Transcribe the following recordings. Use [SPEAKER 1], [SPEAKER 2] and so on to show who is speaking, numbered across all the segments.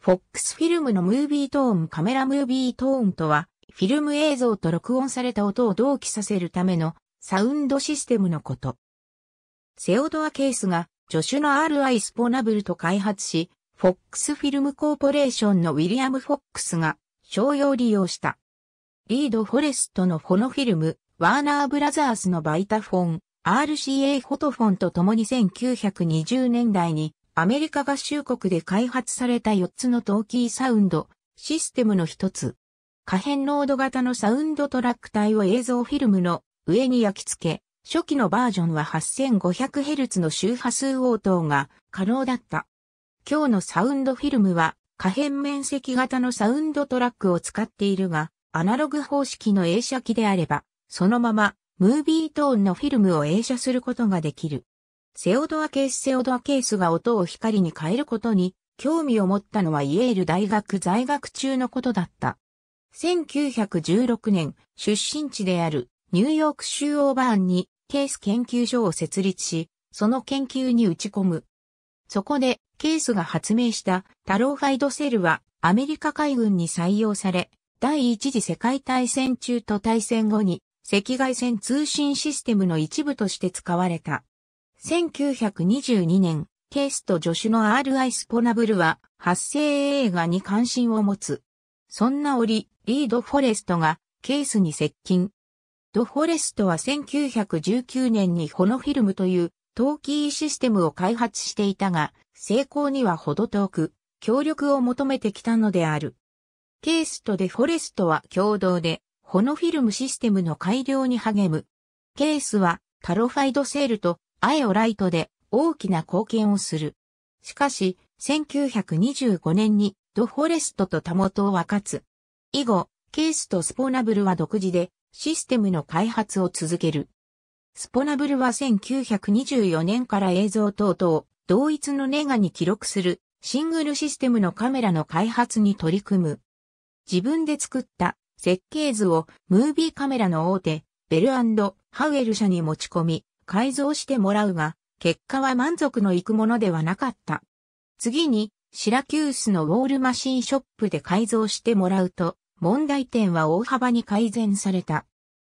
[SPEAKER 1] フォックスフィルムのムービートーンカメラムービートーンとは、フィルム映像と録音された音を同期させるためのサウンドシステムのこと。セオドア・ケースが、助手の RI スポナブルと開発し、フォックスフィルムコーポレーションのウィリアム・フォックスが商用利用した。リード・フォレストのフォノフィルム、ワーナー・ブラザースのバイタフォン、RCA フォトフォンと共に1920年代にアメリカ合衆国で開発された4つのトーキーサウンド、システムの一つ。可変濃ード型のサウンドトラック体を映像フィルムの上に焼き付け、初期のバージョンは 8500Hz の周波数応答が可能だった。今日のサウンドフィルムは可変面積型のサウンドトラックを使っているが、アナログ方式の映写機であれば、そのままムービートーンのフィルムを映写することができる。セオドア・ケース・セオドア・ケースが音を光に変えることに興味を持ったのはイエール大学在学中のことだった。1916年、出身地であるニューヨーク州オーバーンにケース研究所を設立し、その研究に打ち込む。そこで、ケースが発明したタローファイドセルはアメリカ海軍に採用され、第一次世界大戦中と大戦後に赤外線通信システムの一部として使われた。1922年、ケースと助手の R.I. スポナブルは発声映画に関心を持つ。そんな折、リード・フォレストがケースに接近。ド・フォレストは1919年にホノフィルムというトーキーシステムを開発していたが、成功にはほど遠く、協力を求めてきたのである。ケースとデ・フォレストは共同で、ホノフィルムシステムの改良に励む。ケースはタロファイドセールとアエオライトで大きな貢献をする。しかし、1925年にドフォレストとタモトを分かつ。以後、ケースとスポナブルは独自でシステムの開発を続ける。スポナブルは1924年から映像等々、同一のネガに記録するシングルシステムのカメラの開発に取り組む。自分で作った設計図をムービーカメラの大手、ベルハウエル社に持ち込み、改造してもらうが、結果は満足のいくものではなかった。次に、シラキュースのウォールマシンショップで改造してもらうと、問題点は大幅に改善された。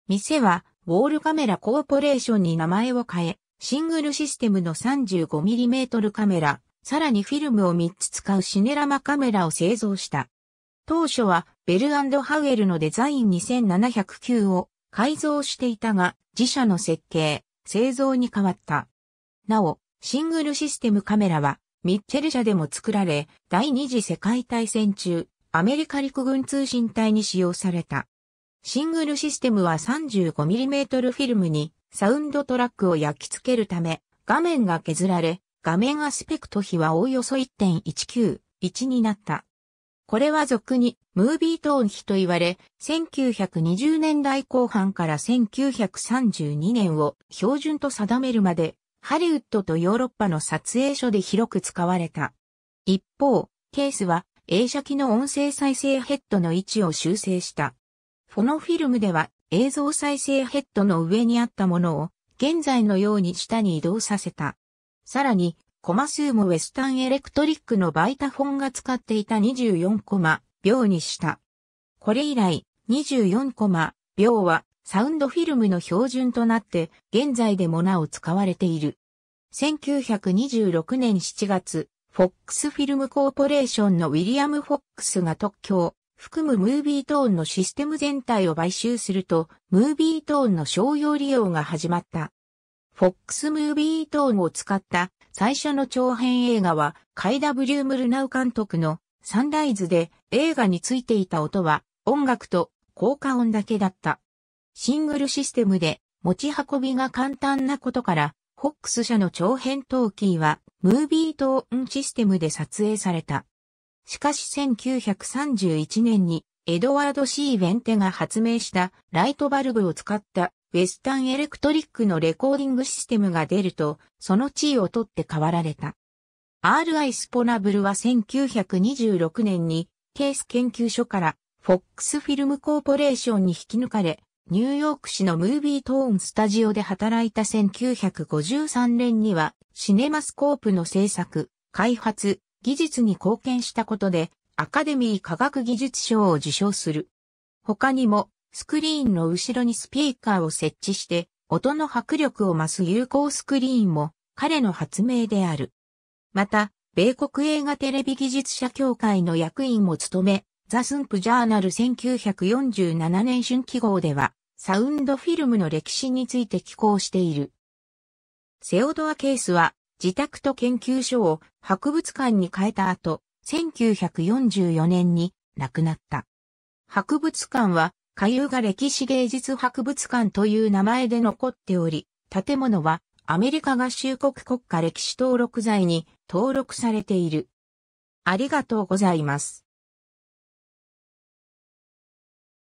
[SPEAKER 1] 店は、ウォールカメラコーポレーションに名前を変え、シングルシステムの 35mm カメラ、さらにフィルムを3つ使うシネラマカメラを製造した。当初はベルハウエルのデザイン2709を改造していたが、自社の設計、製造に変わった。なお、シングルシステムカメラは、ミッチェル社でも作られ、第二次世界大戦中、アメリカ陸軍通信隊に使用された。シングルシステムは 35mm フィルムにサウンドトラックを焼き付けるため、画面が削られ、画面アスペクト比はおおよそ1.19、1になった。これは俗にムービートーン比と言われ、1920年代後半から1932年を標準と定めるまで、ハリウッドとヨーロッパの撮影所で広く使われた。一方、ケースは映写機の音声再生ヘッドの位置を修正した。フォノフィルムでは映像再生ヘッドの上にあったものを現在のように下に移動させた。さらにコマ数もウェスタンエレクトリックのバイタフォンが使っていた24コマ秒にした。これ以来、24コマ秒はサウンドフィルムの標準となって、現在でもなお使われている。1926年7月、フォックスフィルムコーポレーションのウィリアム・フォックスが特許含むムービートーンのシステム全体を買収すると、ムービートーンの商用利用が始まった。フォックスムービートーンを使った最初の長編映画は、カイダ・ブリュームルナウ監督のサンライズで映画についていた音は音楽と効果音だけだった。シングルシステムで持ち運びが簡単なことから、フォックス社の長編トーキーはムービートーンシステムで撮影された。しかし1931年にエドワード・シー・ベンテが発明したライトバルブを使ったウェスタンエレクトリックのレコーディングシステムが出ると、その地位を取って変わられた。R.I. スポナブルは1926年に、ケース研究所から、フォックスフィルムコーポレーションに引き抜かれ、ニューヨーク市のムービートーンスタジオで働いた1953年には、シネマスコープの制作、開発、技術に貢献したことで、アカデミー科学技術賞を受賞する。他にも、スクリーンの後ろにスピーカーを設置して、音の迫力を増す有効スクリーンも彼の発明である。また、米国映画テレビ技術者協会の役員も務め、ザ・スンプ・ジャーナル1947年春季号では、サウンドフィルムの歴史について寄稿している。セオドア・ケースは、自宅と研究所を博物館に変えた後、1944年に亡くなった。博物館は下流が歴史芸術博物館という名前で残っており、建物はアメリカ合衆国国家歴史登録財に登録されている。ありがとうございます。